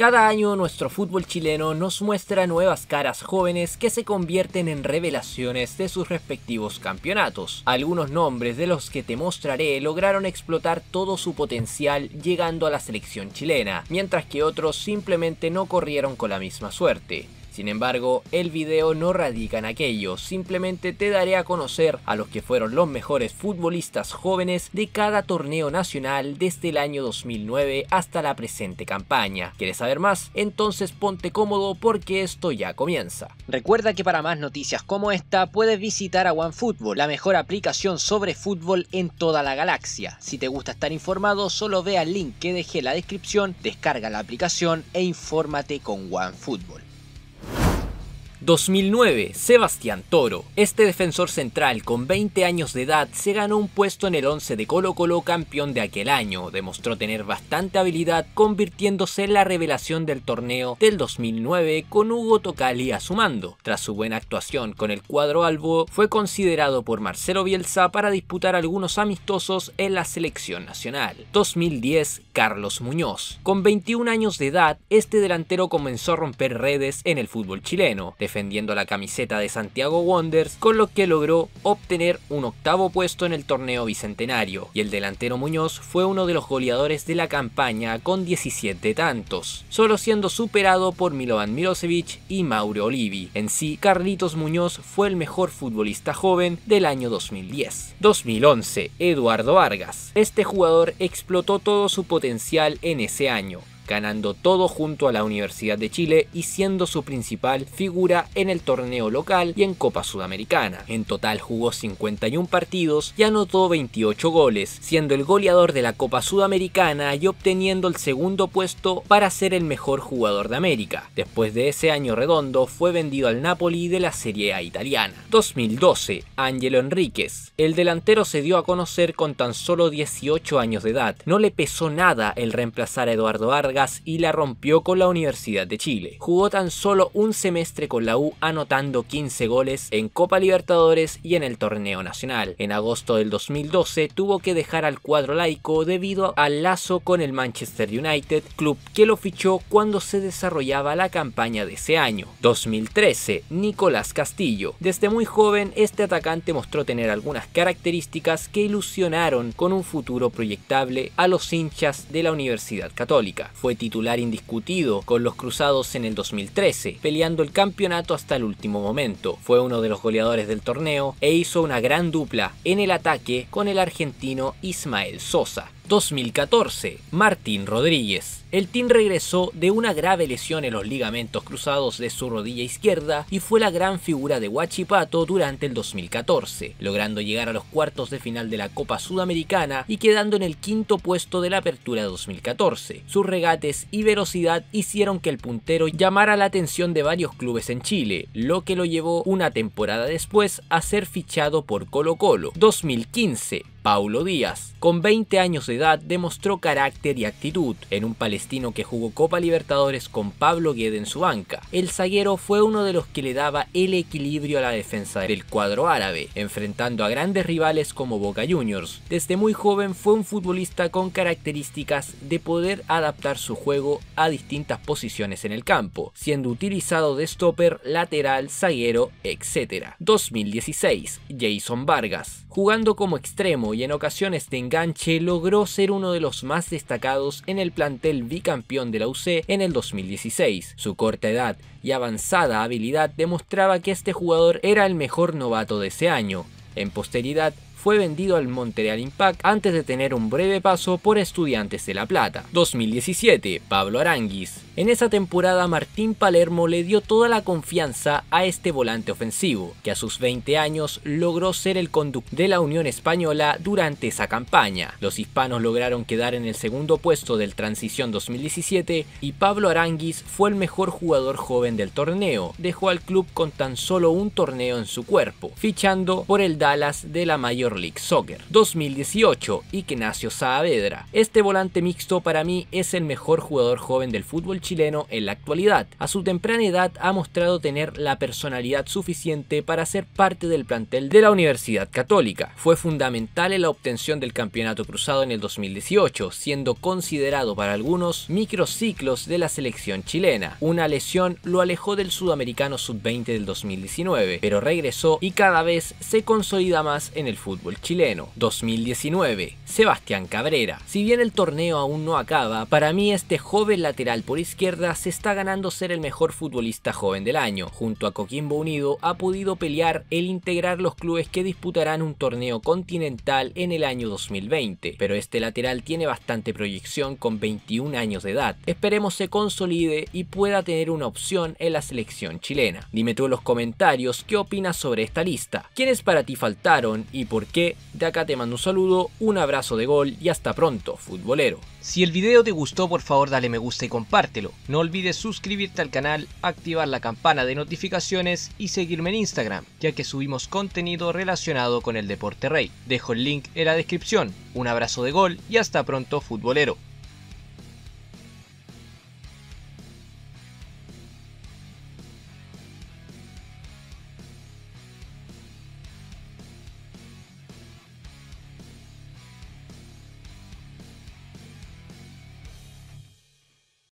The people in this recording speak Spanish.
Cada año nuestro fútbol chileno nos muestra nuevas caras jóvenes que se convierten en revelaciones de sus respectivos campeonatos. Algunos nombres de los que te mostraré lograron explotar todo su potencial llegando a la selección chilena, mientras que otros simplemente no corrieron con la misma suerte. Sin embargo, el video no radica en aquello, simplemente te daré a conocer a los que fueron los mejores futbolistas jóvenes de cada torneo nacional desde el año 2009 hasta la presente campaña. ¿Quieres saber más? Entonces ponte cómodo porque esto ya comienza. Recuerda que para más noticias como esta puedes visitar a OneFootball, la mejor aplicación sobre fútbol en toda la galaxia. Si te gusta estar informado, solo ve al link que dejé en la descripción, descarga la aplicación e infórmate con OneFootball. 2009, Sebastián Toro. Este defensor central con 20 años de edad se ganó un puesto en el 11 de Colo Colo campeón de aquel año. Demostró tener bastante habilidad convirtiéndose en la revelación del torneo del 2009 con Hugo Tocali a su mando. Tras su buena actuación con el cuadro albo, fue considerado por Marcelo Bielsa para disputar algunos amistosos en la selección nacional. 2010, Carlos Muñoz. Con 21 años de edad, este delantero comenzó a romper redes en el fútbol chileno defendiendo la camiseta de Santiago Wonders, con lo que logró obtener un octavo puesto en el torneo bicentenario, y el delantero Muñoz fue uno de los goleadores de la campaña con 17 tantos, solo siendo superado por Milovan Milosevic y Mauro Olivi. En sí, Carlitos Muñoz fue el mejor futbolista joven del año 2010. 2011, Eduardo Vargas. Este jugador explotó todo su potencial en ese año, ganando todo junto a la Universidad de Chile y siendo su principal figura en el torneo local y en Copa Sudamericana. En total jugó 51 partidos y anotó 28 goles, siendo el goleador de la Copa Sudamericana y obteniendo el segundo puesto para ser el mejor jugador de América. Después de ese año redondo fue vendido al Napoli de la Serie A italiana. 2012, Ángelo Enríquez. El delantero se dio a conocer con tan solo 18 años de edad. No le pesó nada el reemplazar a Eduardo Arga y la rompió con la Universidad de Chile. Jugó tan solo un semestre con la U anotando 15 goles en Copa Libertadores y en el torneo nacional. En agosto del 2012 tuvo que dejar al cuadro laico debido al lazo con el Manchester United, club que lo fichó cuando se desarrollaba la campaña de ese año. 2013, Nicolás Castillo. Desde muy joven, este atacante mostró tener algunas características que ilusionaron con un futuro proyectable a los hinchas de la Universidad Católica. Fue fue titular indiscutido con los Cruzados en el 2013, peleando el campeonato hasta el último momento. Fue uno de los goleadores del torneo e hizo una gran dupla en el ataque con el argentino Ismael Sosa. 2014, Martín Rodríguez. El Team regresó de una grave lesión en los ligamentos cruzados de su rodilla izquierda y fue la gran figura de Huachipato durante el 2014, logrando llegar a los cuartos de final de la Copa Sudamericana y quedando en el quinto puesto de la apertura 2014. Sus regates y velocidad hicieron que el puntero llamara la atención de varios clubes en Chile, lo que lo llevó una temporada después a ser fichado por Colo Colo. 2015 Paulo Díaz. Con 20 años de edad demostró carácter y actitud en un palestino que jugó Copa Libertadores con Pablo Guede en su banca. El zaguero fue uno de los que le daba el equilibrio a la defensa del cuadro árabe, enfrentando a grandes rivales como Boca Juniors. Desde muy joven fue un futbolista con características de poder adaptar su juego a distintas posiciones en el campo, siendo utilizado de stopper, lateral, zaguero, etc. 2016. Jason Vargas. Jugando como extremo y en ocasiones de enganche logró ser uno de los más destacados en el plantel bicampeón de la UC en el 2016. Su corta edad y avanzada habilidad demostraba que este jugador era el mejor novato de ese año. En posteridad, fue vendido al Montreal Impact antes de tener un breve paso por Estudiantes de La Plata. 2017, Pablo Aranguis. En esa temporada Martín Palermo le dio toda la confianza a este volante ofensivo, que a sus 20 años logró ser el conductor de la Unión Española durante esa campaña. Los hispanos lograron quedar en el segundo puesto del Transición 2017 y Pablo Aranguis fue el mejor jugador joven del torneo. Dejó al club con tan solo un torneo en su cuerpo, fichando por el Dallas de la mayor League Soccer 2018, Ignacio Saavedra. Este volante mixto para mí es el mejor jugador joven del fútbol chileno en la actualidad. A su temprana edad ha mostrado tener la personalidad suficiente para ser parte del plantel de la Universidad Católica. Fue fundamental en la obtención del campeonato cruzado en el 2018, siendo considerado para algunos microciclos de la selección chilena. Una lesión lo alejó del sudamericano sub-20 del 2019, pero regresó y cada vez se consolida más en el fútbol fútbol chileno. 2019, Sebastián Cabrera. Si bien el torneo aún no acaba, para mí este joven lateral por izquierda se está ganando ser el mejor futbolista joven del año. Junto a Coquimbo Unido ha podido pelear el integrar los clubes que disputarán un torneo continental en el año 2020, pero este lateral tiene bastante proyección con 21 años de edad. Esperemos se consolide y pueda tener una opción en la selección chilena. Dime tú en los comentarios qué opinas sobre esta lista. ¿Quiénes para ti faltaron y por que de acá te mando un saludo, un abrazo de gol y hasta pronto, futbolero. Si el video te gustó, por favor dale me gusta y compártelo. No olvides suscribirte al canal, activar la campana de notificaciones y seguirme en Instagram, ya que subimos contenido relacionado con el deporte rey. Dejo el link en la descripción. Un abrazo de gol y hasta pronto, futbolero.